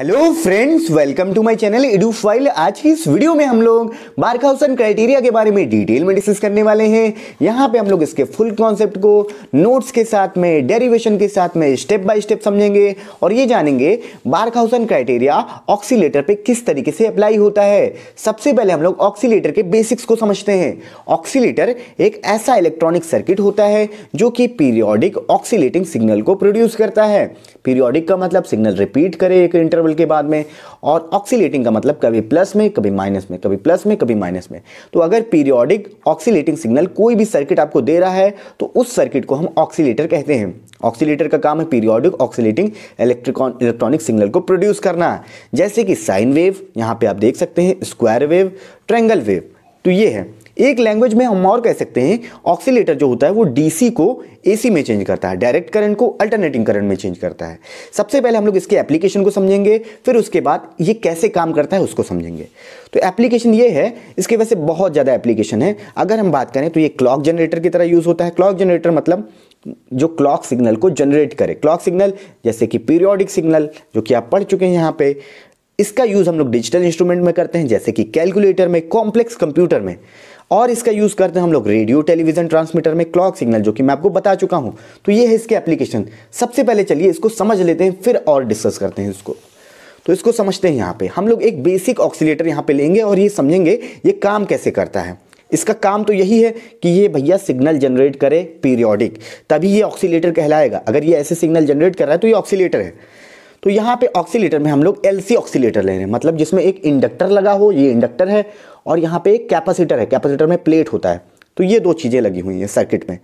hello friends welcome to my channel edu file आज की इस वीडियो में हम लोग बार्कहाउसन क्राइटेरिया के बारे में डिटेल में डिस्कस करने वाले हैं यहाँ पे हम लोग इसके फुल कॉन्सेप्ट को नोट्स के साथ में डेरिवेशन के साथ में स्टेप बाय स्टेप समझेंगे और ये जानेंगे बार्कहाउसन क्राइटेरिया ऑक्सीलेटर पर किस तरीके से अप्लाई होता है सबसे पहले हम लोग ऑक्सीटर के बेसिक्स को समझते हैं ऑक्सीलेटर एक ऐसा इलेक्ट्रॉनिक सर्किट होता है जो कि पीरियोडिक ऑक्सीटिंग सिग्नल को प्रोड्यूस करता है पीरियोडिक का मतलब सिग्नल रिपीट करे एक इंटरव इंटरवल के बाद में और ऑक्सीलेटिंग का मतलब कभी प्लस में कभी माइनस में कभी प्लस में कभी माइनस में तो अगर पीरियोडिक ऑक्सीलेटिंग सिग्नल कोई भी सर्किट आपको दे रहा है तो उस सर्किट को हम ऑक्सीलेटर कहते हैं ऑक्सीलेटर का काम है पीरियोडिक ऑक्सीलेटिंग इलेक्ट्रिकॉन इलेक्ट्रॉनिक सिग्नल को प्रोड्यूस करना जैसे कि साइन वेव यहाँ पर आप देख सकते हैं स्क्वायर वेव ट्रैंगल वेव तो ये है एक लैंग्वेज में हम और कह सकते हैं ऑक्सीटर जो होता है वो डीसी को एसी में चेंज करता है डायरेक्ट करंट को अल्टरनेटिंग करंट में चेंज करता है सबसे पहले हम लोग इसके एप्लीकेशन को समझेंगे फिर उसके बाद ये कैसे काम करता है उसको समझेंगे तो एप्लीकेशन ये है इसके वैसे बहुत ज़्यादा एप्लीकेशन है अगर हम बात करें तो ये क्लॉक जनरेटर की तरह यूज़ होता है क्लॉक जनरेटर मतलब जो क्लॉक सिग्नल को जनरेट करे क्लॉक सिग्नल जैसे कि पीरियोडिक सिग्नल जो कि आप पढ़ चुके हैं यहाँ पे इसका यूज़ हम लोग डिजिटल इंस्ट्रूमेंट में करते हैं जैसे कि कैलकुलेटर में कॉम्प्लेक्स कंप्यूटर में और इसका यूज़ करते हैं हम लोग रेडियो टेलीविज़न ट्रांसमीटर में क्लॉक सिग्नल जो कि मैं आपको बता चुका हूँ तो ये है इसके एप्लीकेशन सबसे पहले चलिए इसको समझ लेते हैं फिर और डिस्कस करते हैं इसको तो इसको समझते हैं यहाँ पे हम लोग एक बेसिक ऑक्सीटर यहाँ पे लेंगे और ये समझेंगे ये काम कैसे करता है इसका काम तो यही है कि ये भैया सिग्नल जनरेट करे पीरियोडिक तभी ये ऑक्सीटर कहलाएगा अगर ये ऐसे सिग्नल जनरेट कर रहा है तो ये ऑक्सीटर है तो यहाँ पे ऑक्सीटर में हम लोग एल ऑक्सीलेटर ले रहे हैं मतलब जिसमें एक इंडक्टर लगा हो ये इंडक्टर है और यहाँ पे एक कैपेसिटर है कैपेसिटर में प्लेट होता है तो ये दो चीज़ें लगी हुई हैं सर्किट में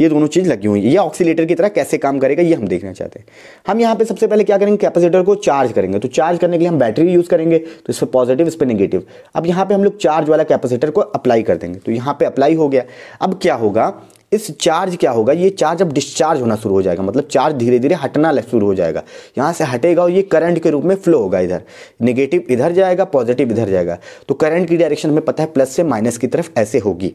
ये दोनों चीज़ लगी हुई है ये ऑक्सीटर की तरह कैसे काम करेगा ये हम देखना चाहते हैं हम यहाँ पे सबसे पहले क्या करेंगे कैपेसिटर को चार्ज करेंगे तो चार्ज करने के लिए हम बैटरी यूज़ करेंगे तो इस पर पॉजिटिव इस पर नेगेटिव अब यहाँ पे हम लोग चार्ज वाला कैपेसिटर को अप्लाई कर देंगे तो यहाँ पर अप्लाई हो गया अब क्या होगा इस चार्ज क्या होगा ये चार्ज अब डिस्चार्ज होना शुरू हो जाएगा मतलब चार्ज धीरे धीरे हटना शुरू हो जाएगा यहाँ से हटेगा और ये करंट के रूप में फ्लो होगा इधर निगेटिव इधर जाएगा पॉजिटिव इधर जाएगा तो करंट की डायरेक्शन हमें पता है प्लस से माइनस की तरफ ऐसे होगी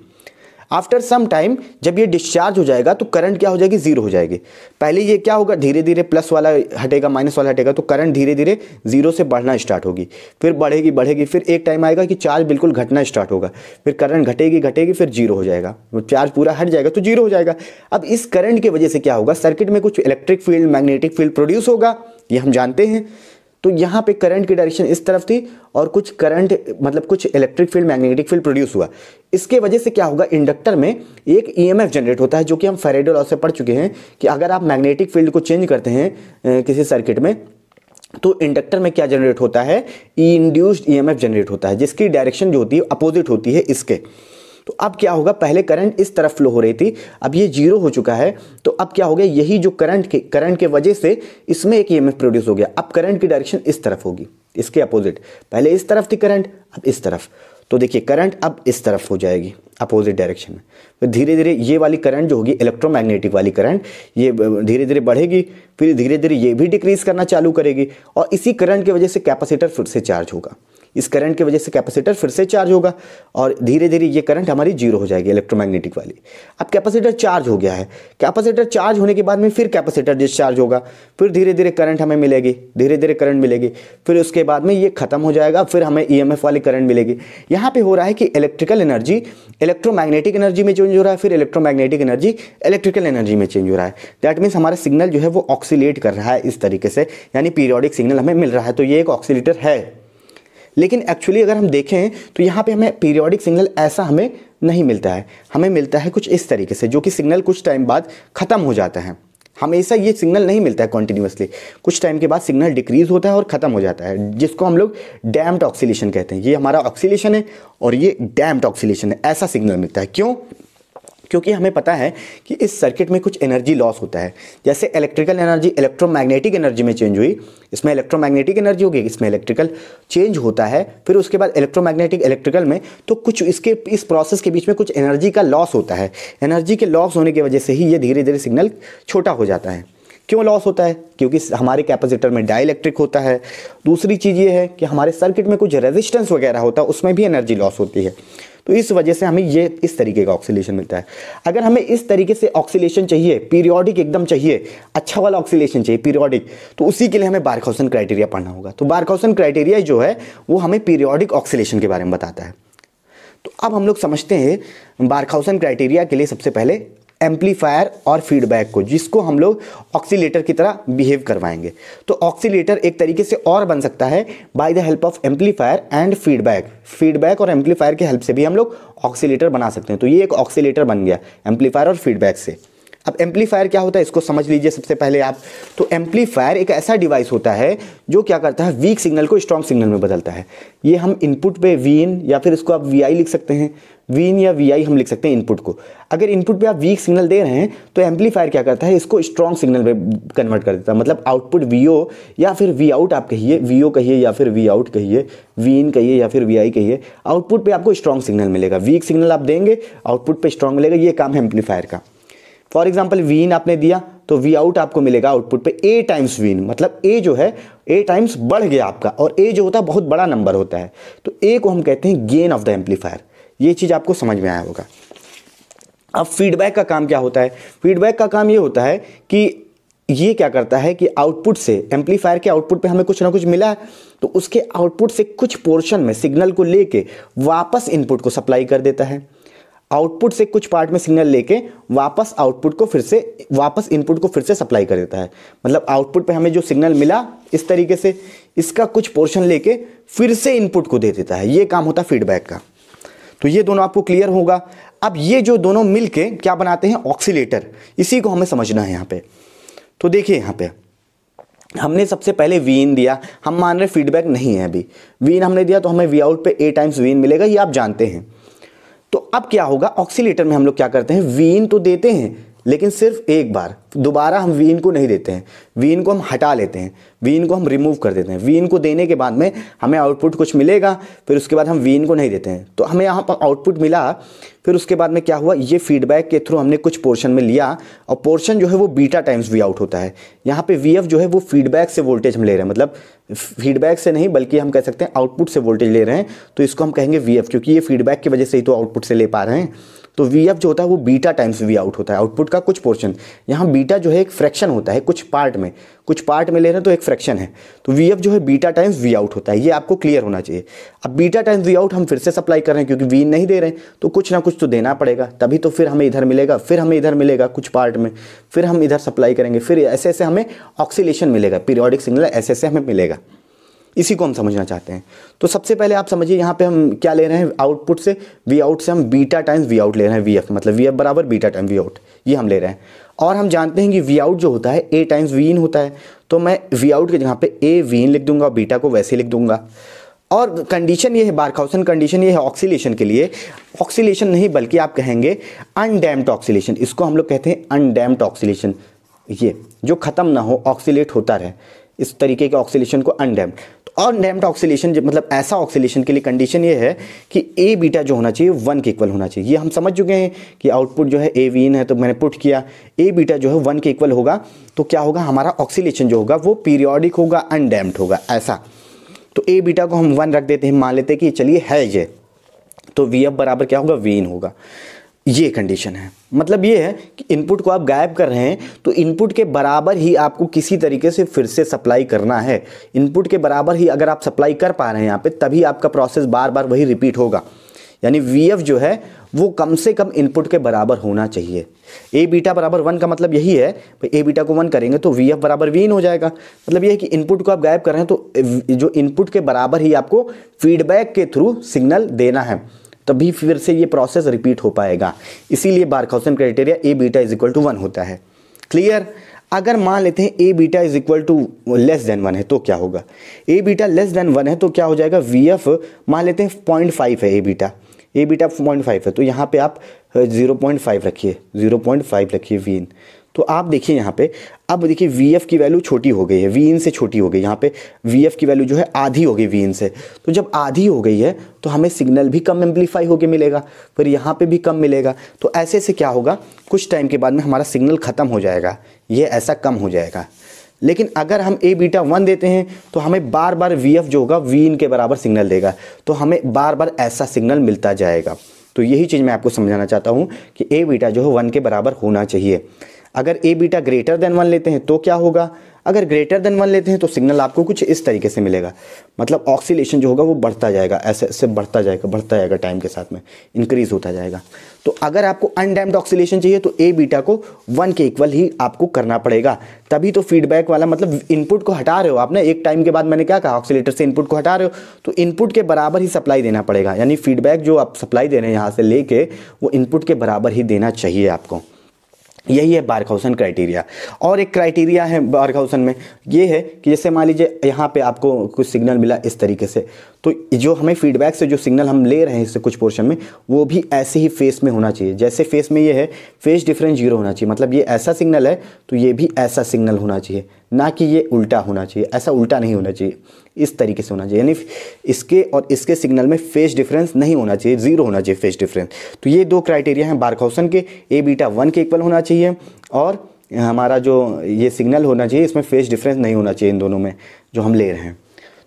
आफ्टर सम टाइम जब ये डिस्चार्ज हो जाएगा तो करंट क्या हो जाएगी जीरो हो जाएगी पहले ये क्या होगा धीरे धीरे प्लस वाला हटेगा माइनस वाला हटेगा तो करंट धीरे धीरे जीरो से बढ़ना स्टार्ट होगी फिर बढ़ेगी बढ़ेगी फिर एक टाइम आएगा कि चार्ज बिल्कुल घटना स्टार्ट होगा फिर करंट घटेगी घटेगी फिर जीरो हो जाएगा चार्ज पूरा हट जाएगा तो जीरो हो जाएगा अब इस करंट की वजह से क्या होगा सर्किट में कुछ electric field magnetic field produce होगा ये हम जानते हैं तो यहाँ पे करंट की डायरेक्शन इस तरफ थी और कुछ करंट मतलब कुछ electric field magnetic field produce हुआ इसके वजह से क्या होगा इंडक्टर में एक ईएमएफ जनरेट होता है जो कि हम फेरेडो लॉ से पढ़ चुके हैं कि अगर आप मैग्नेटिक फील्ड को चेंज करते हैं किसी सर्किट में तो इंडक्टर में क्या जनरेट होता है इंड्यूस्ड ई जनरेट होता है जिसकी डायरेक्शन जो होती है अपोजिट होती है इसके तो अब क्या होगा पहले करंट इस तरफ फ्लो हो रही थी अब ये जीरो हो चुका है तो अब क्या हो गया यही जो करंट के करंट के वजह से इसमें एक ई प्रोड्यूस हो गया अब करंट की डायरेक्शन इस तरफ होगी इसके अपोजिट पहले इस तरफ थी करंट अब इस तरफ तो देखिए करंट अब इस तरफ हो जाएगी अपोजिट डायरेक्शन में फिर धीरे धीरे ये वाली करंट जो होगी इलेक्ट्रोमैग्नेटिक वाली करंट ये धीरे धीरे बढ़ेगी फिर धीरे धीरे ये भी डिक्रीज़ करना चालू करेगी और इसी करंट की वजह से कैपेसिटर फिर से चार्ज होगा इस करंट की वजह से कैपेसिटर फिर से चार्ज होगा और धीरे धीरे ये करंट हमारी जीरो हो जाएगी इलेक्ट्रोमैग्नेटिक वाली अब कैपेसिटर चार्ज हो गया है कैपेसिटर चार्ज होने के बाद में फिर कैपेसिटर डिस्चार्ज होगा फिर धीरे धीरे करंट हमें मिलेगी धीरे धीरे करंट मिलेगी फिर उसके बाद में ये खत्म हो जाएगा फिर हमें ई e वाली करंट मिलेगी यहाँ पर हो रहा है कि इलेक्ट्रिकल एनर्जी इलेक्ट्रोमैग्नेटिक एनर्जी में चेंज हो रहा है फिर इलेक्ट्रोमैग्नेटिक एनर्जी इलेक्ट्रिकल एनर्जी में चेंज हो रहा है दैट मीन्स हमारा सिग्नल जो है वो ऑक्सीलेट कर रहा है इस तरीके से यानी पीरियोडिक सिग्नल हमें मिल रहा है तो ये एक ऑक्सीटर है लेकिन एक्चुअली अगर हम देखें तो यहाँ पे हमें पीरियोडिक सिग्नल ऐसा हमें नहीं मिलता है हमें मिलता है कुछ इस तरीके से जो कि सिग्नल कुछ टाइम बाद ख़त्म हो जाता है हमेशा ये सिग्नल नहीं मिलता है कॉन्टीन्यूसली कुछ टाइम के बाद सिग्नल डिक्रीज होता है और ख़त्म हो जाता है जिसको हम लोग डैम्ड ऑक्सीलेशन कहते हैं ये हमारा ऑक्सीलेशन है और ये डैम्ड ऑक्सीलेशन है ऐसा सिग्नल मिलता है क्यों क्योंकि हमें पता है कि इस सर्किट में कुछ एनर्जी लॉस होता है जैसे इलेक्ट्रिकल एनर्जी इलेक्ट्रोमैग्नेटिक एनर्जी में चेंज हुई इसमें इलेक्ट्रोमैग्नेटिक एनर्जी होगी इसमें इलेक्ट्रिकल चेंज होता है फिर उसके बाद इलेक्ट्रोमैग्नेटिक इलेक्ट्रिकल में तो कुछ इसके इस प्रोसेस के बीच में कुछ एनर्जी का लॉस होता है एनर्जी के लॉस होने की वजह से ही ये धीरे धीरे सिग्नल छोटा हो जाता है क्यों लॉस होता है क्योंकि हमारे कैपेसिटर में डाइलेक्ट्रिक होता है दूसरी चीज़ ये है कि हमारे सर्किट में कुछ रेजिस्टेंस वगैरह होता है उसमें भी एनर्जी लॉस होती है तो इस वजह से हमें ये इस तरीके का ऑक्सीलेशन मिलता है अगर हमें इस तरीके से ऑक्सीलेशन चाहिए पीरियोडिक एकदम चाहिए अच्छा वाला ऑक्सीलेशन चाहिए पीरियोडिक तो उसी के लिए हमें बारकाउसन क्राइटेरिया पढ़ना होगा तो बारकाउसन क्राइटेरिया जो है वो हमें पीरियोडिक ऑक्सीलेशन के बारे में बताता है तो अब हम लोग समझते हैं बारकाउसन क्राइटेरिया के लिए सबसे पहले एम्पलीफायर और फीडबैक को जिसको हम लोग ऑक्सीलेटर की तरह बिहेव करवाएंगे तो ऑक्सीलेटर एक तरीके से और बन सकता है by the help of amplifier and feedback feedback और एम्पलीफायर की हेल्प से भी हम लोग ऑक्सीलेटर बना सकते हैं तो ये एक ऑक्सीटर बन गया एम्पलीफायर और फीडबैक से अब एम्पलीफायर क्या होता है इसको समझ लीजिए सबसे पहले आप तो एम्पलीफायर एक ऐसा डिवाइस होता है जो क्या करता है वीक सिग्नल को स्ट्रॉन्ग सिग्नल में बदलता है ये हम इनपुट पे वी इन या फिर इसको आप वी आई लिख सकते हैं वी इन या वी आई हम लिख सकते हैं इनपुट को अगर इनपुट पे आप वीक सिग्नल दे रहे हैं तो एम्पलीफायर क्या करता है इसको स्ट्रॉन्ग सिग्नल में कन्वर्ट कर देता है मतलब आउटपुट वी ओ या फिर वी आउट आप कहिए वी ओ कहिए या फिर वी आउट कहिए वी इन कहिए या फिर वी आई कहिए आउटपुट पे आपको स्ट्रॉन्ग सिग्नल मिलेगा वीक सिग्नल आप देंगे आउटपुट पे स्ट्रॉन्ग मिलेगा ये काम है एम्पलीफायर का फॉर एग्जाम्पल वी इन आपने दिया तो वी आउट आपको मिलेगा आउटपुट पे ए टाइम्स वी मतलब ए जो है ए टाइम्स बढ़ गया आपका और ए जो होता है बहुत बड़ा नंबर होता है तो ए को हम कहते हैं गेन ऑफ द एम्पलीफायर ये चीज़ आपको समझ में आया होगा अब फीडबैक का काम क्या होता है फीडबैक का काम ये होता है कि ये क्या करता है कि आउटपुट से एम्पलीफायर के आउटपुट पे हमें कुछ ना कुछ मिला है तो उसके आउटपुट से कुछ पोर्शन में सिग्नल को लेके वापस इनपुट को सप्लाई कर देता है आउटपुट से कुछ पार्ट में सिग्नल लेके वापस आउटपुट को फिर से वापस इनपुट को फिर से सप्लाई कर देता है मतलब आउटपुट पे हमें जो सिग्नल मिला इस तरीके से इसका कुछ पोर्शन लेके फिर से इनपुट को दे देता है ये काम होता है फीडबैक का तो ये दोनों आपको क्लियर होगा अब ये जो दोनों मिल क्या बनाते हैं ऑक्सीलेटर इसी को हमें समझना है यहाँ पे तो देखिए यहाँ पे हमने सबसे पहले वी इन दिया हम मान रहे फीडबैक नहीं है अभी वी इन हमने दिया तो हमें वी आउट पे ए टाइम्स वी इन मिलेगा ये आप जानते हैं तो अब क्या होगा ऑक्सीलेटर में हम लोग क्या करते हैं वी इन तो देते हैं लेकिन सिर्फ एक बार दोबारा हम वी को नहीं देते हैं वी को हम हटा लेते हैं वी को हम रिमूव कर देते हैं वी को देने के बाद में हमें आउटपुट कुछ मिलेगा फिर उसके बाद हम वी को नहीं देते हैं तो हमें यहाँ पर आउटपुट मिला फिर उसके बाद में क्या हुआ ये फीडबैक के थ्रू हमने कुछ पोर्शन में लिया और पोर्शन जो है वो बीटा टाइम्स वी आउट होता है यहाँ पर वी जो है वो फीडबैक से वोल्टेज हम ले रहे हैं मतलब फीडबैक से नहीं बल्कि हम कह सकते हैं आउटपुट से वोल्टेज ले रहे हैं तो इसको हम कहेंगे वी क्योंकि ये फीडबैक की वजह से ही तो आउटपुट से ले पा रहे हैं तो वी एफ जो होता है वो बीटा टाइम्स वी आउट होता है आउटपुट का कुछ पोर्शन यहाँ बीटा जो है एक फ्रैक्शन होता है कुछ पार्ट में कुछ पार्ट में ले रहे हैं तो एक फ्रैक्शन है तो वी एफ जो है बीटा टाइम्स वी आउट होता है ये आपको क्लियर होना चाहिए अब बीटा टाइम्स वी आउट हम फिर से सप्लाई कर रहे हैं क्योंकि वी नहीं दे रहे हैं तो कुछ ना कुछ तो देना पड़ेगा तभी तो फिर हमें इधर मिलेगा फिर हमें इधर मिलेगा कुछ पार्ट में फिर हम इधर सप्लाई करेंगे फिर ऐसे ऐसे हमें ऑक्सीलेशन मिलेगा पीरियोडिक सिग्नल ऐसे ऐसे हमें मिलेगा इसी को हम समझना चाहते हैं तो सबसे पहले आप समझिए यहाँ पे हम क्या ले रहे हैं आउटपुट से वी आउट से हम बीटा टाइम्स वी आउट ले रहे हैं वी एफ मतलब वी एफ बराबर बीटा टाइम वी आउट ये हम ले रहे हैं और हम जानते हैं कि वी आउट जो होता है ए टाइम्स वी इन होता है तो मैं वी आउट के जहाँ पे ए वी इन लिख दूंगा बीटा को वैसे लिख दूंगा और कंडीशन ये है बार्कहाउसन कंडीशन ये है ऑक्सीलेशन के लिए ऑक्सीलेशन नहीं बल्कि आप कहेंगे अनडैम्ड ऑक्सीलेशन इसको हम लोग कहते हैं अनडैम्ड ऑक्सीलेशन ये जो ख़त्म ना हो ऑक्सीलेट होता रहे इस तरीके के ऑक्सीलेशन को अनडैम्ड अनडैम्ड ऑक्सीलेशन मतलब ऐसा ऑक्सीलेशन के लिए कंडीशन ये है कि ए बीटा जो होना चाहिए वन के इक्वल होना चाहिए ये हम समझ चुके हैं कि आउटपुट जो है ए वी इन है तो मैंने पुट किया ए बीटा जो है वन के इक्वल होगा तो क्या होगा हमारा ऑक्सीलेशन जो होगा वो पीरियोडिक होगा अनडैम्ड होगा ऐसा तो ए बीटा को हम वन रख देते हैं मान लेते हैं कि चलिए है ये तो वी एफ बराबर क्या होगा वी इन होगा ये कंडीशन है मतलब ये है कि इनपुट को आप गायब कर रहे हैं तो इनपुट के बराबर ही आपको किसी तरीके से फिर से सप्लाई करना है इनपुट के बराबर ही अगर आप सप्लाई कर पा रहे हैं यहाँ पे तभी आपका प्रोसेस बार बार वही रिपीट होगा यानी वी जो है वो कम से कम इनपुट के बराबर होना चाहिए ए बीटा बराबर वन का मतलब यही है भाई ए बीटा को वन करेंगे तो वी एफ बराबर वी इन हो जाएगा मतलब ये है कि इनपुट को आप गायब कर रहे हैं तो जो इनपुट के बराबर ही आपको फीडबैक के थ्रू सिग्नल देना है तभी फिर से ये प्रोसेस रिपीट हो पाएगा इसीलिए Barkhausen criteria A beta is equal to one होता है क्लियर अगर मान लेते हैं A beta is equal to less than one है तो क्या होगा A beta less than one है तो क्या हो जाएगा वी एफ मान लेते हैं पॉइंट फाइव है A beta A beta point five है तो यहाँ पे आप जीरो पॉइंट फाइव रखिए जीरो पॉइंट फाइव रखिए वी इन तो आप देखिए यहाँ पे अब देखिए वी एफ की वैल्यू छोटी हो गई है वी इन से छोटी हो गई यहाँ पे वी एफ की वैल्यू जो है आधी हो गई वी इन से तो जब आधी हो गई है तो हमें सिग्नल भी कम एम्पलीफाई होकर मिलेगा फिर यहाँ पे भी कम मिलेगा तो ऐसे से क्या होगा कुछ टाइम के बाद में हमारा सिग्नल ख़त्म हो जाएगा ये ऐसा कम हो जाएगा लेकिन अगर हम ए बीटा वन देते हैं तो हमें बार बार वी एफ जो होगा वी इन के बराबर सिग्नल देगा तो हमें बार बार ऐसा सिग्नल मिलता जाएगा तो यही चीज़ मैं आपको समझाना चाहता हूँ कि ए बीटा जो है वन के बराबर होना चाहिए अगर A beta greater than one लेते हैं तो क्या होगा अगर ग्रेटर देन वन लेते हैं तो सिग्नल आपको कुछ इस तरीके से मिलेगा मतलब ऑक्सीलेशन जो होगा वो बढ़ता जाएगा ऐसे ऐसे बढ़ता जाएगा बढ़ता जाएगा टाइम के साथ में इंक्रीज होता जाएगा तो अगर आपको अनडैम्ड ऑक्सीलेशन चाहिए तो ए बीटा को वन के इक्वल ही आपको करना पड़ेगा तभी तो फीडबैक वाला मतलब इनपुट को हटा रहे हो आपने एक टाइम के बाद मैंने क्या कहा ऑक्सीटर से इनपुट को हटा रहे हो तो इनपुट के बराबर ही सप्लाई देना पड़ेगा यानी फीडबैक जो आप सप्लाई दे रहे हैं यहाँ से लेके वो इनपुट के बराबर ही देना चाहिए आपको यही है बारखाउसन क्राइटेरिया और एक क्राइटेरिया है बारखाउसन में ये है कि जैसे मान लीजिए यहाँ पे आपको कुछ सिग्नल मिला इस तरीके से तो जो हमें फीडबैक से जो सिग्नल हम ले रहे हैं इससे कुछ पोर्शन में वो भी ऐसे ही फेस में होना चाहिए जैसे फेस में ये है फेस डिफरेंस जीरो होना चाहिए मतलब ये ऐसा सिग्नल है तो ये भी ऐसा सिग्नल होना चाहिए ना कि ये उल्टा होना चाहिए ऐसा उल्टा नहीं होना चाहिए इस तरीके से होना चाहिए यानी इसके और इसके सिग्नल में फेस डिफरेंस नहीं होना चाहिए ज़ीरो होना चाहिए फेस डिफरेंस तो ये दो क्राइटेरिया हैं बार्कहाउसन के ए बीटा वन के इक्वल होना चाहिए और हमारा जो ये सिग्नल होना चाहिए इसमें फेस डिफरेंस नहीं होना चाहिए इन दोनों में जो हम ले रहे हैं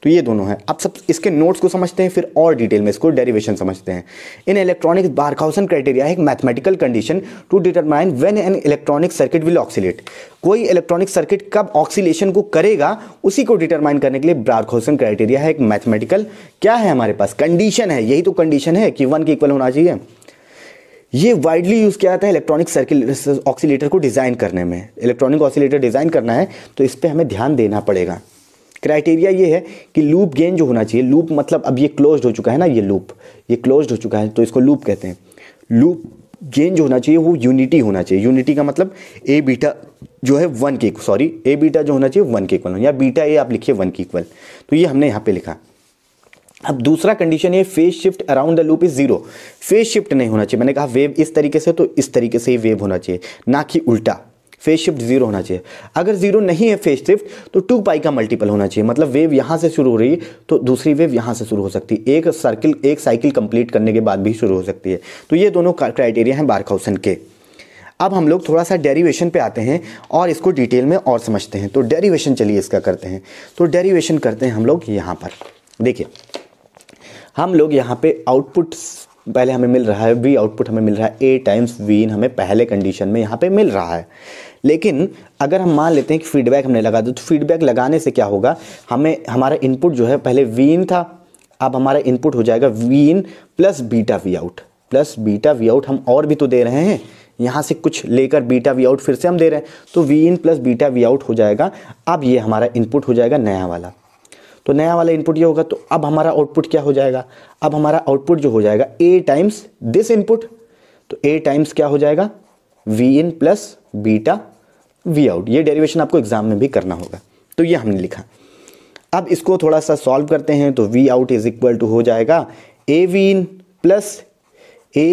तो ये दोनों हैं अब सब इसके नोट्स को समझते हैं फिर और डिटेल में इसको डेरिवेशन समझते हैं इन इलेक्ट्रॉनिक्स बारकाउसन क्राइटेरिया है एक mathematical condition to determine when an electronic circuit will oscillate कोई इलेक्ट्रॉनिक सर्किट कब ऑक्सीलेशन को करेगा उसी को डिटरमाइन करने के लिए बारकाउसन क्राइटेरिया है एक मैथमेटिकल क्या है हमारे पास कंडीशन है यही तो कंडीशन है कि वन के इक्वल होना चाहिए ये वाइडली यूज़ किया जाता है इलेक्ट्रॉनिक सर्किल ऑक्सीटर को डिज़ाइन करने में इलेक्ट्रॉनिक ऑक्सीटर डिज़ाइन करना है तो इस पर हमें ध्यान देना पड़ेगा क्राइटेरिया ये है कि लूप गेन जो होना चाहिए लूप मतलब अब ये क्लोज हो चुका है ना ये लूप ये क्लोज हो चुका है तो इसको लूप कहते हैं लूप गेन जो होना चाहिए वो यूनिटी होना चाहिए यूनिटी का मतलब ए बीटा जो है वन के सॉरी ए बीटा जो होना चाहिए वन के इक्वल या बीटा ए आप लिखिए वन के इक्वल तो ये हमने यहाँ पे लिखा अब दूसरा कंडीशन ये phase shift around the loop is zero phase shift नहीं होना चाहिए मैंने कहा वेव इस तरीके से तो इस तरीके से ही वेव होना चाहिए ना कि उल्टा फेज शिफ्ट जीरो होना चाहिए अगर जीरो नहीं है फेज शिफ्ट तो टू पाई का मल्टीपल होना चाहिए मतलब वेव यहाँ से शुरू हो रही है तो दूसरी वेव यहाँ से शुरू हो सकती है एक सर्किल एक साइकिल कंप्लीट करने के बाद भी शुरू हो सकती है तो ये दोनों क्राइटेरिया हैं बार्कहाउसन के अब हम लोग थोड़ा सा डेरीवेशन पर आते हैं और इसको डिटेल में और समझते हैं तो डेरीवेशन चलिए इसका करते हैं तो डेरीवेशन करते हैं हम लोग यहाँ पर देखिए हम लोग यहाँ पे आउटपुट पहले हमें मिल रहा है वी आउटपुट हमें मिल रहा है ए टाइम्स वी इन हमें पहले कंडीशन में यहाँ पे मिल रहा है लेकिन अगर हम मान लेते हैं कि फीडबैक हमने लगा दो तो फीडबैक लगाने से क्या होगा हमें हमारा इनपुट जो है पहले वी इन था अब हमारा इनपुट हो जाएगा V in plus beta V out plus beta V out हम और भी तो दे रहे हैं यहाँ से कुछ लेकर बीटा वी आउट फिर से हम दे रहे हैं तो V in plus beta V out हो जाएगा अब ये हमारा इनपुट हो जाएगा नया वाला तो नया वाला इनपुट ये होगा तो अब हमारा आउटपुट क्या हो जाएगा अब हमारा आउटपुट जो हो जाएगा ए टाइम्स दिस इनपुट तो ए टाइम्स क्या हो जाएगा V in plus beta V out ये डेरिवेशन आपको एग्जाम में भी करना होगा तो ये हमने लिखा अब इसको थोड़ा सा सॉल्व करते हैं तो V out is equal to हो जाएगा A V in plus A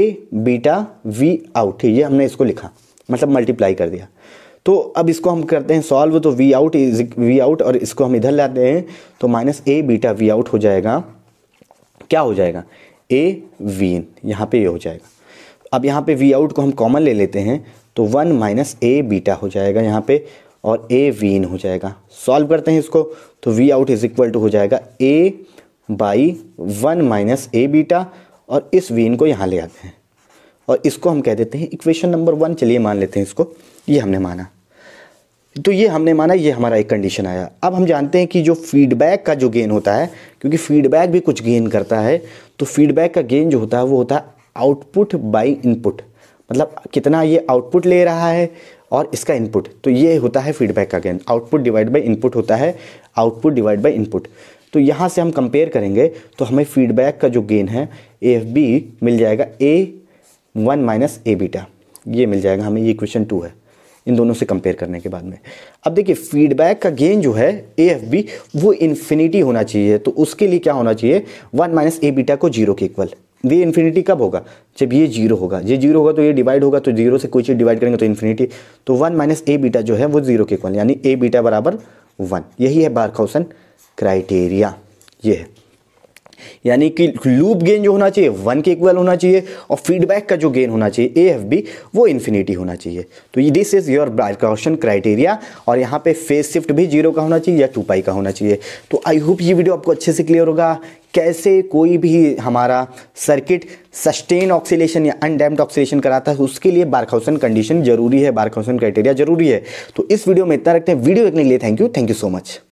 beta V out ये हमने इसको लिखा मतलब मल्टीप्लाई कर दिया तो अब इसको हम करते हैं सॉल्व तो V out is V out और इसको हम इधर लाते हैं तो minus A beta V out हो जाएगा क्या हो जाएगा ए वी इन यहाँ पर ये हो जाएगा अब यहाँ पे वी आउट को हम कॉमन ले लेते हैं तो वन माइनस ए बीटा हो जाएगा यहाँ पे और ए वी इन हो जाएगा सॉल्व करते हैं इसको तो V out is equal to हो जाएगा A by one minus A beta और इस वी इन को यहाँ ले आते हैं और इसको हम कह देते हैं इक्वेशन नंबर वन चलिए मान लेते हैं इसको ये हमने माना तो ये हमने माना ये हमारा एक कंडीशन आया अब हम जानते हैं कि जो फीडबैक का जो गेन होता है क्योंकि फीडबैक भी कुछ गेन करता है तो फीडबैक का गेन जो होता है वो होता है आउटपुट बाई इनपुट मतलब कितना ये आउटपुट ले रहा है और इसका इनपुट तो ये होता है फीडबैक का gain output divide by input होता है आउटपुट डिवाइड बाई इनपुट तो यहाँ से हम कंपेयर करेंगे तो हमें फीडबैक का जो गेन है ए मिल जाएगा A one minus A beta ये मिल जाएगा हमें ये क्वेश्चन टू है इन दोनों से कंपेयर करने के बाद में अब देखिए फीडबैक का गेन जो है ए एफ बी वो इन्फिनिटी होना चाहिए तो उसके लिए क्या होना चाहिए वन माइनस ए बीटा को जीरो के इक्वल ये इन्फिनिटी कब होगा जब ये जीरो होगा ये जीरो होगा तो ये डिवाइड होगा तो जीरो से कोई चीज़ डिवाइड करेंगे तो इन्फिनिटी तो वन माइनस ए बीटा जो है वो जीरो के इक्वल यानी ए बीटा बराबर वन यही है बारखाउसन क्राइटेरिया ये है यानी कि लूप गेन जो होना चाहिए वन के इक्वल होना चाहिए और फीडबैक का जो गेन होना चाहिए ए एफ बी वो इन्फिनिटी होना चाहिए तो ये this is your Barkhausen criteria और यहाँ पे फेस शिफ्ट भी जीरो का होना चाहिए या टू पाई का होना चाहिए तो आई होप ये वीडियो आपको अच्छे से क्लियर होगा कैसे कोई भी हमारा सर्किट सस्टेन ऑक्सीलेशन या अनडैम्ड ऑक्सीलेशन कराता है उसके लिए बार्कहाउसन कंडीशन जरूरी है बार्कहाउसन क्राइटेरिया जरूरी है तो इस वीडियो में इतना रखते हैं वीडियो देखने के लिए thank you thank you so much